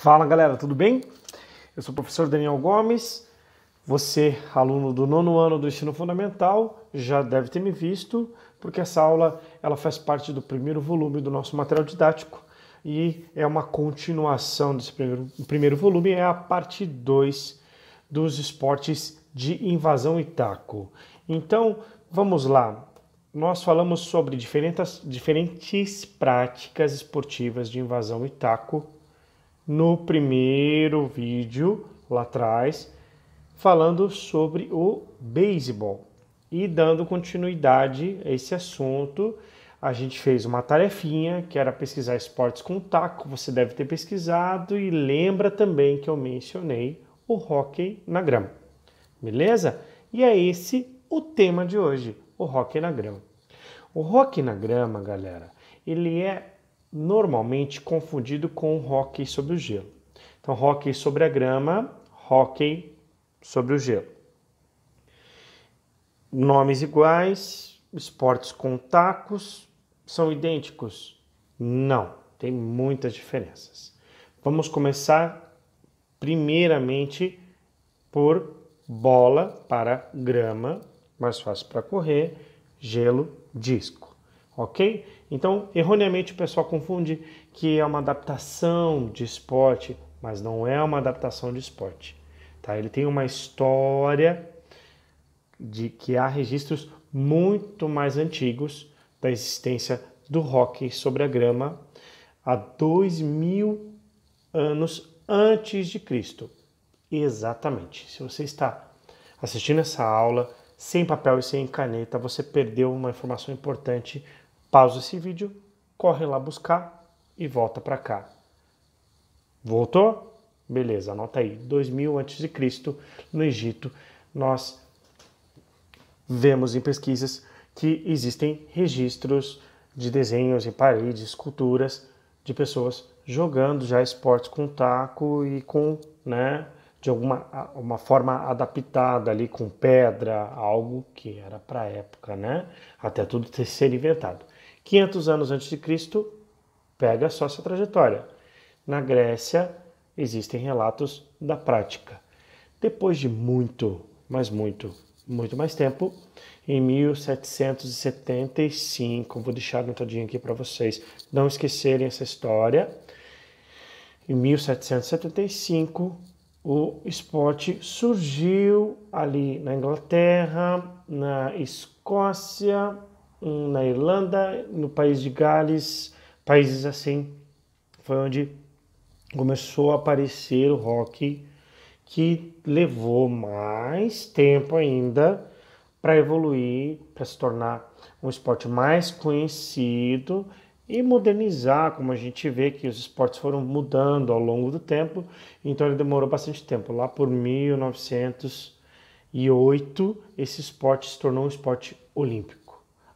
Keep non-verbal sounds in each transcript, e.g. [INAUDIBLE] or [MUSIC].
Fala galera, tudo bem? Eu sou o professor Daniel Gomes. Você, aluno do nono ano do ensino fundamental, já deve ter me visto, porque essa aula ela faz parte do primeiro volume do nosso material didático e é uma continuação desse primeiro, primeiro volume, é a parte 2 dos esportes de invasão e taco. Então, vamos lá. Nós falamos sobre diferentes, diferentes práticas esportivas de invasão e taco no primeiro vídeo lá atrás, falando sobre o beisebol. E dando continuidade a esse assunto, a gente fez uma tarefinha que era pesquisar esportes com taco, você deve ter pesquisado e lembra também que eu mencionei o hockey na grama. Beleza? E é esse o tema de hoje, o hockey na grama. O hockey na grama, galera, ele é normalmente confundido com hockey sobre o gelo. Então, hockey sobre a grama, hockey sobre o gelo. Nomes iguais, esportes com tacos são idênticos? Não, tem muitas diferenças. Vamos começar primeiramente por bola para grama, mais fácil para correr, gelo, disco ok? Então, erroneamente o pessoal confunde que é uma adaptação de esporte, mas não é uma adaptação de esporte, tá? Ele tem uma história de que há registros muito mais antigos da existência do hockey sobre a grama há dois mil anos antes de Cristo. Exatamente. Se você está assistindo essa aula sem papel e sem caneta, você perdeu uma informação importante Pausa esse vídeo, corre lá buscar e volta para cá. Voltou? Beleza, anota aí. 2000 a.C. no Egito, nós vemos em pesquisas que existem registros de desenhos em paredes, esculturas de pessoas jogando já esportes com taco e com, né, de alguma uma forma adaptada ali com pedra, algo que era para a época, né? Até tudo ter sido inventado. 500 anos antes de Cristo, pega só essa trajetória. Na Grécia, existem relatos da prática. Depois de muito, mas muito, muito mais tempo, em 1775, vou deixar anotadinho aqui para vocês não esquecerem essa história. Em 1775, o esporte surgiu ali na Inglaterra, na Escócia, um na Irlanda, no país de Gales, países assim. Foi onde começou a aparecer o rock que levou mais tempo ainda para evoluir, para se tornar um esporte mais conhecido e modernizar, como a gente vê que os esportes foram mudando ao longo do tempo, então ele demorou bastante tempo. Lá por 1908, esse esporte se tornou um esporte olímpico.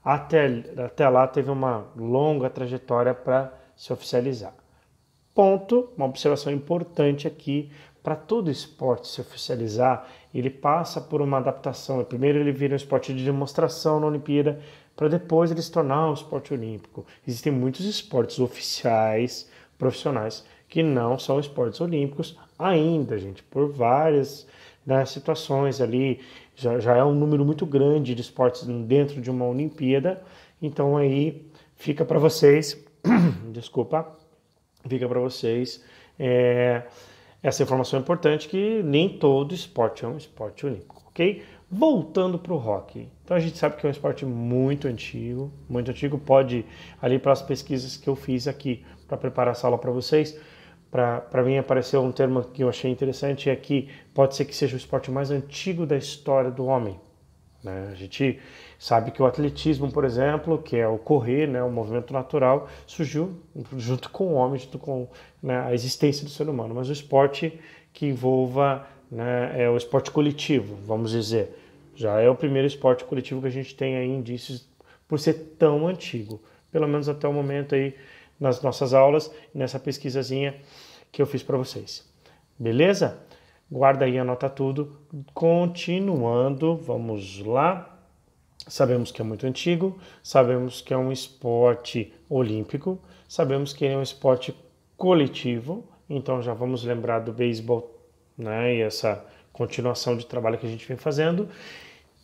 Até, até lá teve uma longa trajetória para se oficializar. Ponto, uma observação importante aqui, para todo esporte se oficializar, ele passa por uma adaptação. Primeiro ele vira um esporte de demonstração na Olimpíada, para depois ele se tornar um esporte olímpico. Existem muitos esportes oficiais, profissionais, que não são esportes olímpicos ainda, gente, por várias das né, situações ali. Já, já é um número muito grande de esportes dentro de uma Olimpíada. Então aí fica para vocês, [CLEARS THROAT] desculpa, fica para vocês é, essa informação importante que nem todo esporte é um esporte olímpico, ok? Voltando para o rock, então a gente sabe que é um esporte muito antigo, muito antigo. Pode ali para as pesquisas que eu fiz aqui para preparar a sala para vocês, para mim apareceu um termo que eu achei interessante, é que pode ser que seja o esporte mais antigo da história do homem. Né? A gente sabe que o atletismo, por exemplo, que é o correr, né, o movimento natural, surgiu junto com o homem, junto com né, a existência do ser humano. Mas o esporte que envolva né, é o esporte coletivo, vamos dizer, já é o primeiro esporte coletivo que a gente tem aí indícios por ser tão antigo, pelo menos até o momento aí nas nossas aulas, nessa pesquisazinha que eu fiz para vocês. Beleza? Guarda aí, anota tudo. Continuando, vamos lá. Sabemos que é muito antigo, sabemos que é um esporte olímpico, sabemos que ele é um esporte coletivo, então já vamos lembrar do beisebol né, e essa continuação de trabalho que a gente vem fazendo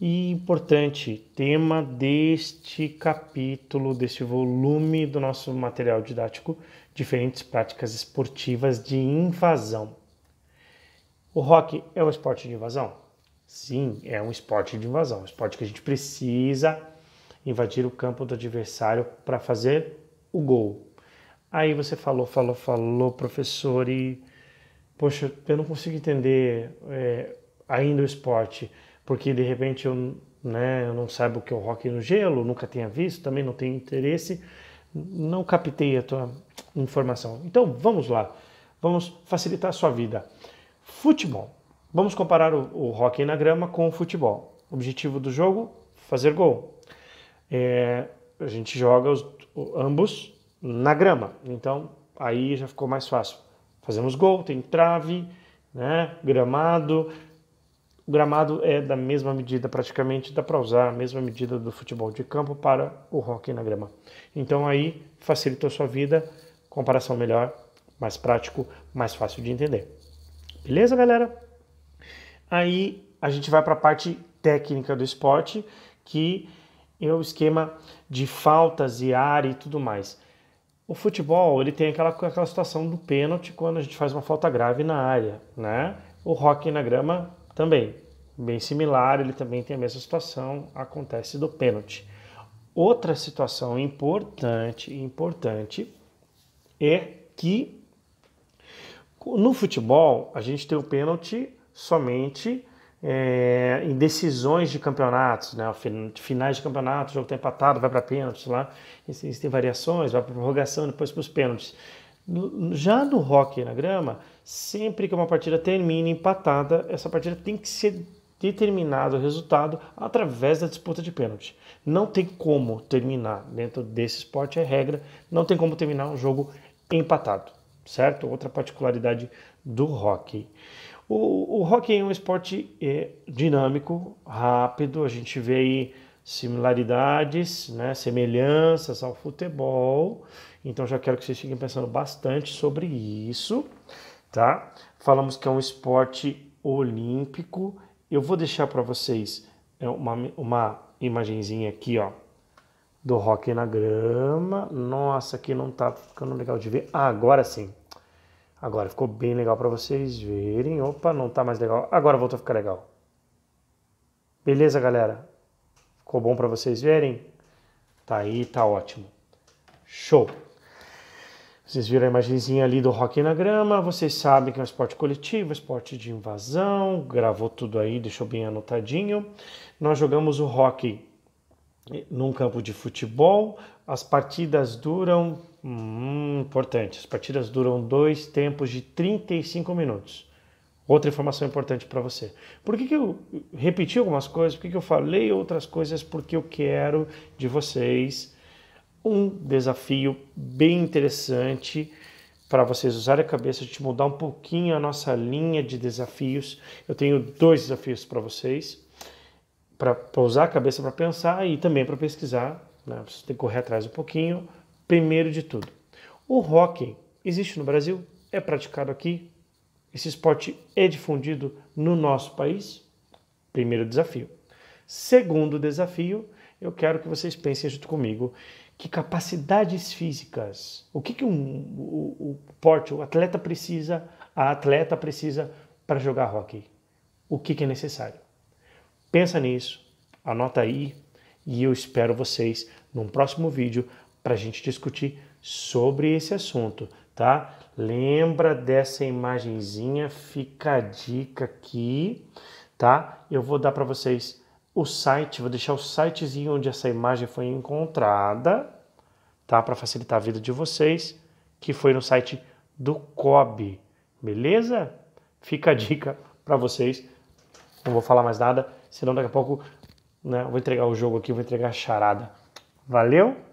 e importante tema deste capítulo, deste volume do nosso material didático, diferentes práticas esportivas de invasão. O rock é um esporte de invasão? Sim, é um esporte de invasão, um esporte que a gente precisa invadir o campo do adversário para fazer o gol. Aí você falou, falou, falou, professor, e poxa, eu não consigo entender é, ainda o esporte porque de repente eu, né, eu não saiba o que é o rock no gelo, nunca tenha visto, também não tenho interesse, não captei a tua informação. Então vamos lá, vamos facilitar a sua vida. Futebol. Vamos comparar o, o na grama com o futebol. Objetivo do jogo: fazer gol. É, a gente joga os, ambos na grama, então aí já ficou mais fácil. Fazemos gol, tem trave, né, gramado, o gramado é da mesma medida, praticamente dá para usar a mesma medida do futebol de campo para o hockey na grama. Então aí facilitou sua vida, comparação melhor, mais prático, mais fácil de entender. Beleza, galera? Aí a gente vai para a parte técnica do esporte, que é o esquema de faltas e área e tudo mais. O futebol ele tem aquela, aquela situação do pênalti quando a gente faz uma falta grave na área, né? O hockey na grama também bem similar, ele também tem a mesma situação, acontece do pênalti. Outra situação importante, importante é que no futebol a gente tem o pênalti somente é, em decisões de campeonatos, né? Finais de campeonato, o jogo está empatado, vai para pênaltis lá, existem variações, vai para prorrogação, depois para os pênaltis. Já no hockey na grama, sempre que uma partida termina empatada, essa partida tem que ser determinado resultado através da disputa de pênalti. Não tem como terminar, dentro desse esporte é regra, não tem como terminar um jogo empatado, certo? Outra particularidade do hockey. O, o hockey é um esporte é, dinâmico, rápido, a gente vê aí similaridades, né, semelhanças ao futebol. Então já quero que vocês fiquem pensando bastante sobre isso, tá? Falamos que é um esporte olímpico, eu vou deixar para vocês é, uma, uma imagenzinha aqui, ó, do rock na grama. Nossa, aqui não tá ficando legal de ver. Ah, agora sim. Agora ficou bem legal para vocês verem. Opa, não tá mais legal. Agora voltou a ficar legal. Beleza, galera? Ficou bom para vocês verem? Tá aí, tá ótimo. Show! Vocês viram a imagenzinha ali do Rock na Grama, vocês sabem que é um esporte coletivo, esporte de invasão, gravou tudo aí, deixou bem anotadinho. Nós jogamos o rock num campo de futebol, as partidas duram, hum, importante, as partidas duram dois tempos de 35 minutos. Outra informação importante para você. Por que, que eu repeti algumas coisas? Por que, que eu falei outras coisas? Porque eu quero de vocês um desafio bem interessante para vocês usarem a cabeça de mudar um pouquinho a nossa linha de desafios. Eu tenho dois desafios para vocês, para usar a cabeça para pensar e também para pesquisar. Né? Você tem que correr atrás um pouquinho. Primeiro de tudo, o hockey existe no Brasil? É praticado aqui? Esse esporte é difundido no nosso país? Primeiro desafio. Segundo desafio, eu quero que vocês pensem junto comigo que capacidades físicas, o que, que um, o, o porte, o atleta precisa, a atleta precisa para jogar hockey? O que, que é necessário? Pensa nisso, anota aí e eu espero vocês num próximo vídeo para a gente discutir sobre esse assunto, tá? Lembra dessa imagenzinha, fica a dica aqui, tá? Eu vou dar para vocês o site, vou deixar o sitezinho onde essa imagem foi encontrada, tá? Para facilitar a vida de vocês, que foi no site do COB, beleza? Fica a dica para vocês. Não vou falar mais nada, senão daqui a pouco né, vou entregar o jogo aqui, vou entregar a charada. Valeu!